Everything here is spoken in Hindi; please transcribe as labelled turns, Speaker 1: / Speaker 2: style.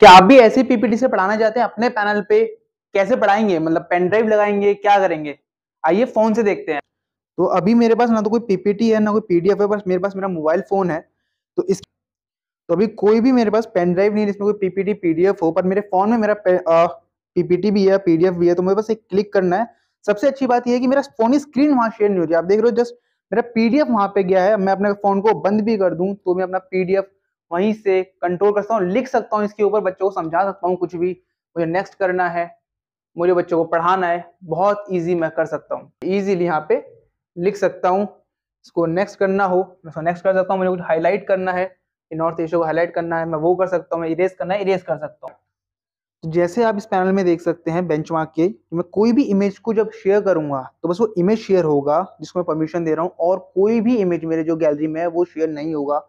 Speaker 1: क्या आप भी ऐसी पीपीटी से पढ़ाना चाहते हैं अपने पैनल पे कैसे पढ़ाएंगे मतलब पेन ड्राइव लगाएंगे क्या करेंगे आइए फोन से देखते हैं तो अभी मेरे पास ना तो कोई पीपीटी है ना कोई पीडीएफ है बस मेरे पास मेरा मोबाइल फोन है तो इस तो अभी कोई भी मेरे पास पेन ड्राइव नहीं जिसमें कोई पीपीटी पीडीएफ हो पर मेरे फोन में मेरा पीपीटी भी है पीडीएफ भी है तो मेरे पास एक क्लिक करना है सबसे अच्छी बात यह है कि मेरा फोन स्क्रीन वहां शेयर नहीं हो रही आप देख रहे हो जस्ट मेरा पीडीएफ वहां पे गया है मैं अपने फोन को बंद भी कर दूं तो मैं अपना पीडीएफ वहीं से कंट्रोल कर सकता हूँ लिख सकता हूँ इसके ऊपर बच्चों को समझा सकता हूँ कुछ भी मुझे नेक्स्ट करना है मुझे बच्चों को पढ़ाना है बहुत ईजी मैं कर सकता हूँ ईजीली यहाँ पे लिख सकता हूँ इसको नेक्स्ट करना हो मैं इसको नेक्स्ट कर सकता हूँ मुझे कुछ हाईलाइट करना है नॉर्थ एशिया को हाईलाइट करना है मैं वो कर सकता हूँ मैं इरेज करना है इरेज कर सकता हूँ तो जैसे आप इस पैनल में देख सकते हैं बेंचमार्क के मैं कोई भी इमेज को जब शेयर करूंगा तो बस वो इमेज शेयर होगा जिसको मैं परमिशन दे रहा हूँ और कोई भी इमेज मेरे जो गैलरी में है वो शेयर नहीं होगा